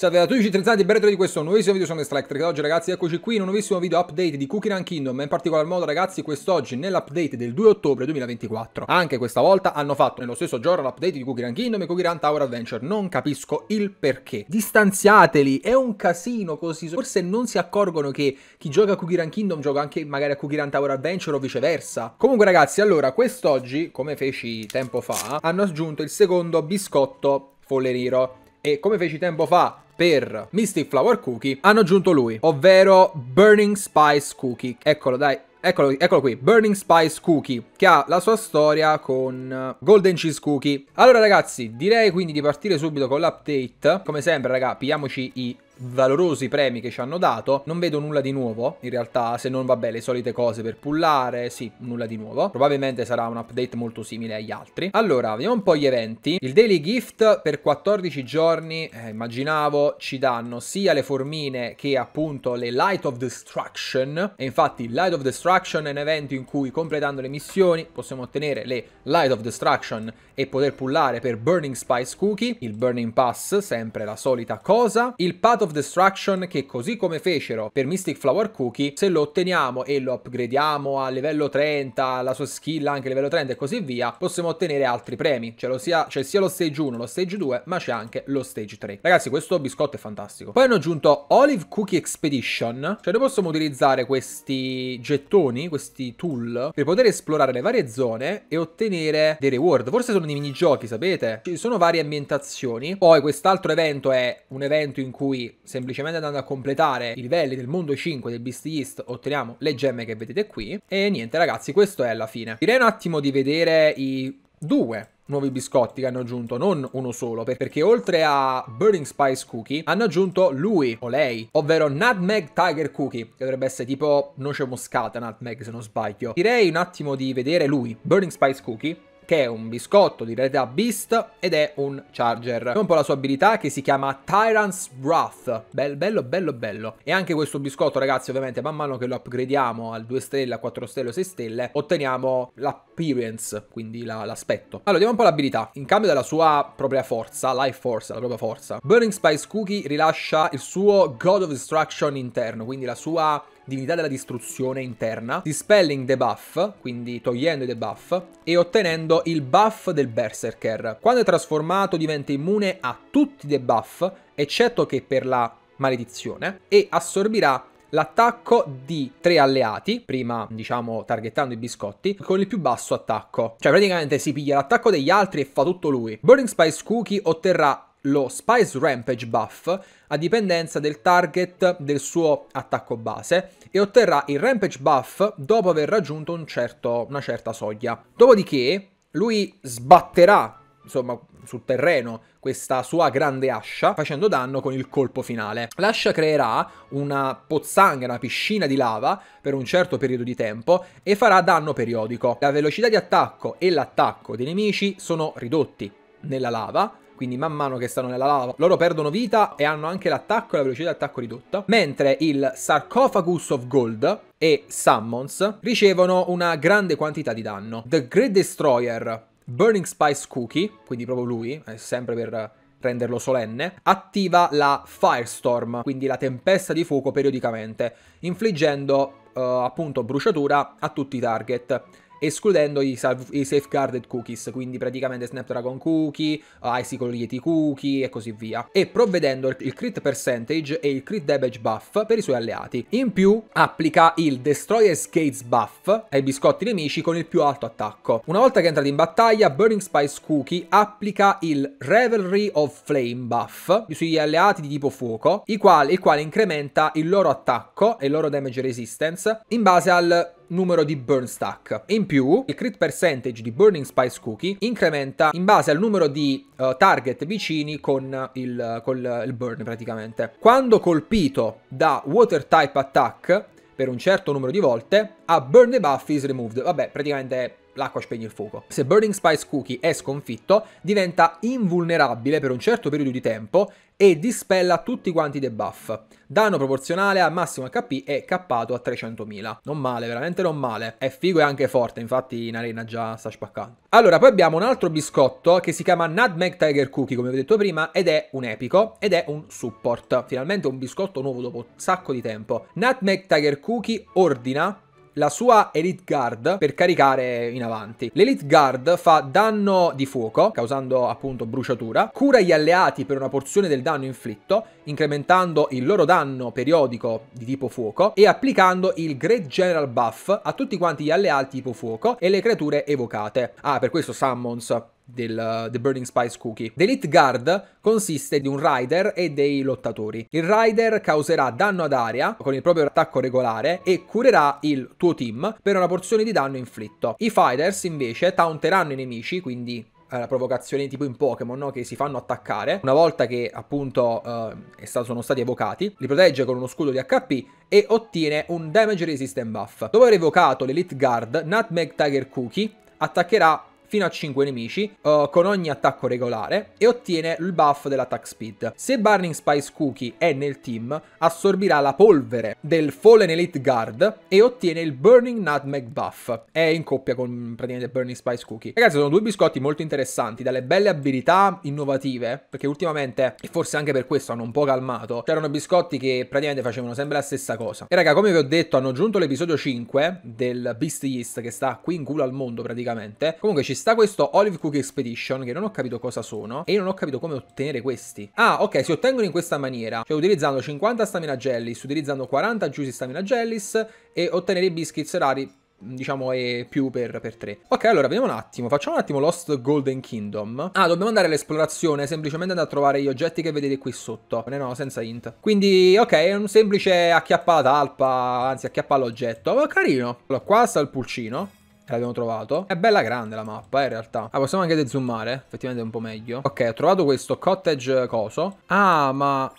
Salve da 12 Trenzati e ben di questo nuovissimo video, sono Electric oggi ragazzi eccoci qui in un nuovissimo video update di Cookie Run Kingdom Ma in particolar modo ragazzi quest'oggi nell'update del 2 ottobre 2024 anche questa volta hanno fatto nello stesso giorno l'update di Cookie Run Kingdom e Cookie Run Tower Adventure non capisco il perché distanziateli è un casino così forse non si accorgono che chi gioca a Cookie Run Kingdom gioca anche magari a Cookie Run Tower Adventure o viceversa comunque ragazzi allora quest'oggi come feci tempo fa hanno aggiunto il secondo biscotto Folleriro e come feci tempo fa per Mystic Flower Cookie hanno aggiunto lui, ovvero Burning Spice Cookie. Eccolo, dai, Eccolo, eccolo, qui, Burning Spice Cookie, che ha la sua storia con eh, Golden Cheese Cookie. Allora ragazzi, direi quindi di partire subito con l'update. Come sempre raga, pigliamoci i valorosi premi che ci hanno dato, non vedo nulla di nuovo, in realtà se non vabbè le solite cose per pullare, sì, nulla di nuovo, probabilmente sarà un update molto simile agli altri. Allora, vediamo un po' gli eventi, il daily gift per 14 giorni, eh, immaginavo, ci danno sia le formine che appunto le light of destruction, e infatti light of destruction è un evento in cui completando le missioni possiamo ottenere le light of destruction e poter pullare per burning spice cookie, il burning pass, sempre la solita cosa, il path of of Destruction che così come fecero per Mystic Flower Cookie, se lo otteniamo e lo upgradiamo a livello 30, la sua skill anche a livello 30 e così via, possiamo ottenere altri premi. C'è cioè, sia, c'è cioè, sia lo stage 1, lo stage 2, ma c'è anche lo stage 3. Ragazzi, questo biscotto è fantastico. Poi hanno aggiunto Olive Cookie Expedition, cioè noi possiamo utilizzare questi gettoni, questi tool, per poter esplorare le varie zone e ottenere dei reward. Forse sono dei minigiochi, sapete? Ci sono varie ambientazioni. Poi quest'altro evento è un evento in cui semplicemente andando a completare i livelli del mondo 5 del Beast East otteniamo le gemme che vedete qui e niente ragazzi questo è la fine direi un attimo di vedere i due nuovi biscotti che hanno aggiunto, non uno solo, perché oltre a Burning Spice Cookie hanno aggiunto lui o lei, ovvero Nutmeg Tiger Cookie, che dovrebbe essere tipo noce moscata Nutmeg se non sbaglio. Direi un attimo di vedere lui, Burning Spice Cookie, che è un biscotto di realtà Beast ed è un Charger. È un po' la sua abilità che si chiama Tyrant's Wrath. Bel, bello, bello, bello. E anche questo biscotto, ragazzi, ovviamente, man mano che lo upgradiamo al 2 stelle, a 4 stelle o 6 stelle, otteniamo l'appearance, quindi l'aspetto. La, allora, vediamo un po' l'abilità. In cambio della sua propria forza, life force, la propria forza, Burning Spice Cookie rilascia il suo God of Destruction interno, quindi la sua divinità della distruzione interna, dispelling debuff, quindi togliendo i debuff, e ottenendo il buff del berserker. Quando è trasformato diventa immune a tutti i debuff, eccetto che per la maledizione, e assorbirà l'attacco di tre alleati, prima diciamo targettando i biscotti, con il più basso attacco. Cioè praticamente si piglia l'attacco degli altri e fa tutto lui. Burning Spice Cookie otterrà lo Spice Rampage buff a dipendenza del target del suo attacco base e otterrà il Rampage buff dopo aver raggiunto un certo, una certa soglia. Dopodiché lui sbatterà insomma, sul terreno questa sua grande ascia, facendo danno con il colpo finale. L'ascia creerà una pozzanghera, una piscina di lava per un certo periodo di tempo e farà danno periodico. La velocità di attacco e l'attacco dei nemici sono ridotti, nella lava, quindi man mano che stanno nella lava loro perdono vita e hanno anche l'attacco e la velocità di attacco ridotta, mentre il Sarcophagus of Gold e Summons ricevono una grande quantità di danno. The Great Destroyer, Burning Spice Cookie, quindi proprio lui, eh, sempre per renderlo solenne, attiva la Firestorm, quindi la tempesta di fuoco periodicamente, infliggendo eh, appunto bruciatura a tutti i target escludendo i, i safeguarded cookies, quindi praticamente Snapdragon cookie, eh, Icicle Yeti cookie e così via, e provvedendo il crit percentage e il crit damage buff per i suoi alleati. In più applica il Destroyer's Gates buff ai biscotti nemici con il più alto attacco. Una volta che entrate in battaglia, Burning Spice Cookie applica il Revelry of Flame buff sugli alleati di tipo fuoco, il quale, il quale incrementa il loro attacco e il loro damage resistance in base al numero di burn stack. In più, il crit percentage di Burning Spice Cookie incrementa in base al numero di uh, target vicini con, il, con il burn praticamente. Quando colpito da Water Type Attack per un certo numero di volte, a Burn Debuff is removed. Vabbè, praticamente l'acqua spegne il fuoco. Se Burning Spice Cookie è sconfitto, diventa invulnerabile per un certo periodo di tempo e dispella tutti quanti i debuff. Danno proporzionale al massimo HP e cappato a 300.000. Non male, veramente non male. È figo e anche forte, infatti in arena già sta spaccando. Allora, poi abbiamo un altro biscotto che si chiama Nutmeg Tiger Cookie, come vi ho detto prima, ed è un epico, ed è un support. Finalmente un biscotto nuovo dopo un sacco di tempo. Nutmeg Tiger Cookie ordina la sua Elite Guard per caricare in avanti. L'Elite Guard fa danno di fuoco, causando appunto bruciatura, cura gli alleati per una porzione del danno inflitto, incrementando il loro danno periodico di tipo fuoco e applicando il Great General Buff a tutti quanti gli alleati tipo fuoco e le creature evocate. Ah, per questo Summons del The Burning Spice Cookie. L'Elite Guard consiste di un rider e dei lottatori. Il rider causerà danno ad aria con il proprio attacco regolare e curerà il tuo team per una porzione di danno inflitto. I fighters invece taunteranno i nemici, quindi eh, la provocazione tipo in Pokémon no? che si fanno attaccare una volta che appunto eh, stato, sono stati evocati li protegge con uno scudo di HP e ottiene un damage resistant buff dopo aver evocato l'elite guard Nutmeg Tiger Cookie attaccherà fino a 5 nemici uh, con ogni attacco regolare e ottiene il buff dell'attack speed. Se Burning Spice Cookie è nel team, assorbirà la polvere del Fallen Elite Guard e ottiene il Burning Nutmeg buff. È in coppia con praticamente Burning Spice Cookie. Ragazzi, sono due biscotti molto interessanti, dalle belle abilità innovative, perché ultimamente, e forse anche per questo hanno un po' calmato, c'erano biscotti che praticamente facevano sempre la stessa cosa. E raga, come vi ho detto, hanno giunto l'episodio 5 del Beast Yeast, che sta qui in culo al mondo praticamente. Comunque ci sta questo Olive Cook Expedition, che non ho capito cosa sono, e io non ho capito come ottenere questi. Ah, ok, si ottengono in questa maniera, cioè utilizzando 50 stamina jellies, utilizzando 40 juicy stamina jellies e ottenere i biscuits rari diciamo e più per, per 3 ok allora vediamo un attimo facciamo un attimo Lost Golden Kingdom ah dobbiamo andare all'esplorazione semplicemente andare a trovare gli oggetti che vedete qui sotto no eh, no senza int quindi ok è un semplice acchiappa la talpa, anzi acchiappa l'oggetto Ma oh, carino allora qua sta il pulcino l'abbiamo trovato. È bella grande la mappa, eh, in realtà. Ah, possiamo anche zoomare, effettivamente è un po' meglio. Ok, ho trovato questo cottage coso. Ah, ma...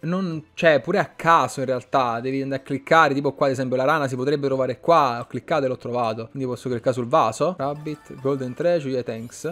Non, cioè, pure a caso in realtà, devi andare a cliccare, tipo qua ad esempio la rana si potrebbe trovare qua, ho cliccato e l'ho trovato, quindi posso cliccare sul vaso, rabbit, golden treasure, yeah, thanks,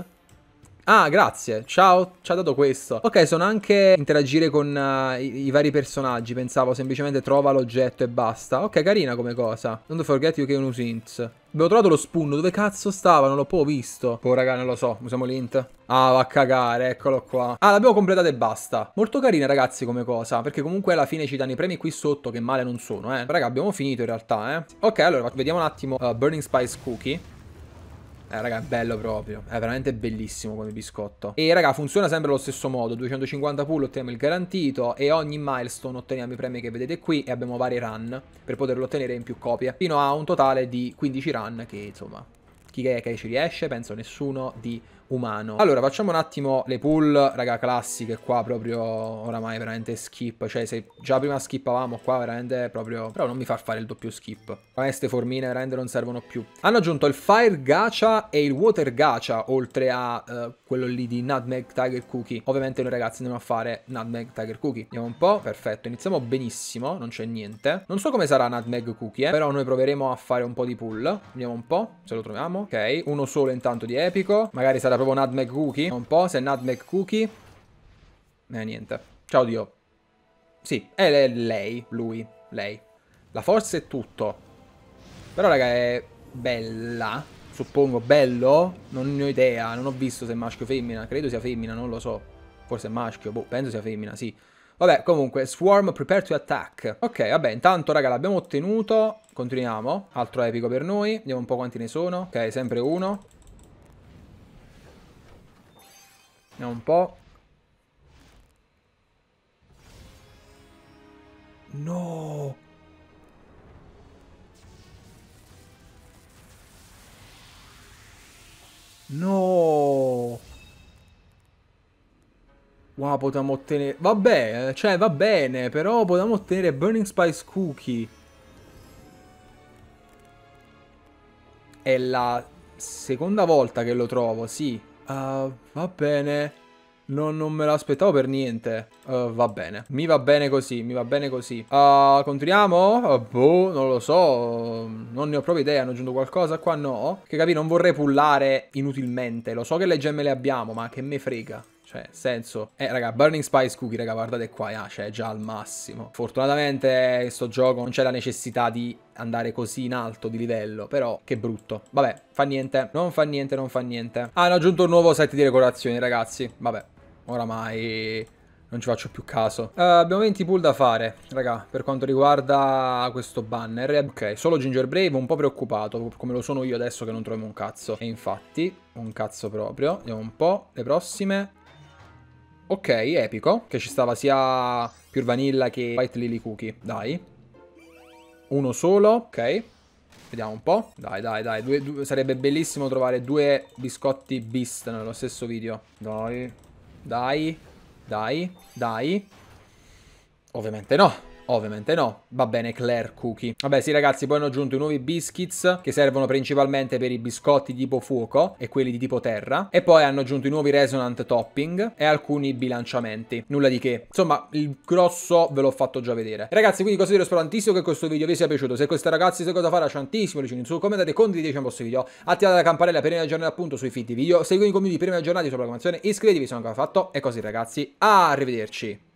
Ah, grazie. Ciao, ci ha dato questo. Ok, sono anche interagire con uh, i, i, vari personaggi. Pensavo semplicemente trova l'oggetto e basta. Ok, carina come cosa. Don't forget you can use ints. Abbiamo trovato lo spunno. Dove cazzo stava? Non l'ho proprio visto. Oh, raga, non lo so. Usiamo l'int. Ah, va a cagare. Eccolo qua. Ah, l'abbiamo completato e basta. Molto carina, ragazzi, come cosa. Perché comunque alla fine ci danno i premi qui sotto, che male non sono, eh. Raga, abbiamo finito in realtà, eh. Ok, allora, vediamo un attimo uh, Burning Spice Cookie. Eh, raga, è bello proprio. È veramente bellissimo come biscotto. E, raga, funziona sempre allo stesso modo. 250 pull otteniamo il garantito e ogni milestone otteniamo i premi che vedete qui e abbiamo vari run per poterlo ottenere in più copie. Fino a un totale di 15 run che, insomma, chi è che ci riesce? Penso nessuno di umano. Allora, facciamo un attimo le pull, raga, classiche qua proprio oramai veramente skip. Cioè, se già prima skippavamo qua veramente proprio... Però non mi far fare il doppio skip. Queste formine veramente non servono più. Hanno aggiunto il Fire Gacha e il Water Gacha, oltre a eh, quello lì di Nutmeg Tiger Cookie. Ovviamente noi ragazzi andiamo a fare Nutmeg Tiger Cookie. Vediamo un po', perfetto. Iniziamo benissimo, non c'è niente. Non so come sarà Nutmeg Cookie, eh, però noi proveremo a fare un po' di pull. Vediamo un po' se lo troviamo. Ok, uno solo intanto di epico. Magari sarà proprio Nutmeg Cookie. Un po', se è Nutmeg Cookie... Eh, niente. Ciao Dio. Sì, è lei, lui, lei. La forza è tutto. Però, raga, è bella. Suppongo, bello? Non ne ho idea, non ho visto se è maschio o femmina. Credo sia femmina, non lo so. Forse è maschio, boh, penso sia femmina, sì. Vabbè, comunque, Swarm, prepare to attack. Ok, vabbè, intanto, raga, l'abbiamo ottenuto. Continuiamo. Altro epico per noi. Vediamo un po' quanti ne sono. Ok, sempre uno. Vediamo un po'. No! No! Wow, potevamo ottenere... Vabbè, cioè va bene, però potevamo ottenere Burning Spice Cookie. È la seconda volta che lo trovo, sì. Uh, va bene. Non, non me l'aspettavo per niente. Uh, va bene. Mi va bene così, mi va bene così. Uh, continuiamo? Uh, boh, non lo so. Non ne ho proprio idea. Hanno aggiunto qualcosa qua? No. Che capi, non vorrei pullare inutilmente. Lo so che le gemme le abbiamo, ma che me frega. Cioè, senso... Eh, raga, Burning Spice Cookie, raga, guardate qua, ah, cioè, è già al massimo. Fortunatamente in eh, sto gioco non c'è la necessità di andare così in alto di livello, però che brutto. Vabbè, fa niente, non fa niente, non fa niente. Ah, hanno aggiunto un nuovo set di decorazioni, ragazzi. Vabbè, oramai non ci faccio più caso. Uh, abbiamo 20 pull da fare, raga, per quanto riguarda questo banner. Ok, solo Ginger Brave, un po' preoccupato, come lo sono io adesso che non troviamo un cazzo. E infatti, un cazzo proprio. Vediamo un po', le prossime. Ok, epico, che ci stava sia Pure Vanilla che White Lily Cookie, dai. Uno solo, ok. Vediamo un po'. Dai, dai, dai. Due, due, sarebbe bellissimo trovare due biscotti Beast nello stesso video. Dai. Dai. Dai. Dai. Ovviamente no. Ovviamente no, va bene Claire Cookie. Vabbè sì ragazzi, poi hanno aggiunto i nuovi biscuits che servono principalmente per i biscotti tipo fuoco e quelli di tipo terra e poi hanno aggiunto i nuovi resonant topping e alcuni bilanciamenti, nulla di che. Insomma, il grosso ve l'ho fatto già vedere. Ragazzi, quindi così spero tantissimo che questo video vi sia piaciuto. Se questa ragazzi se cosa fare lasciantissimo, licino in su, commentate, condividete il vostro video, attivate la campanella per rimanere aggiornati appunto sui fitti video, Seguite i commenti per rimanere aggiornati sulla programmazione, iscrivetevi se non l'avete fatto e così ragazzi, arrivederci.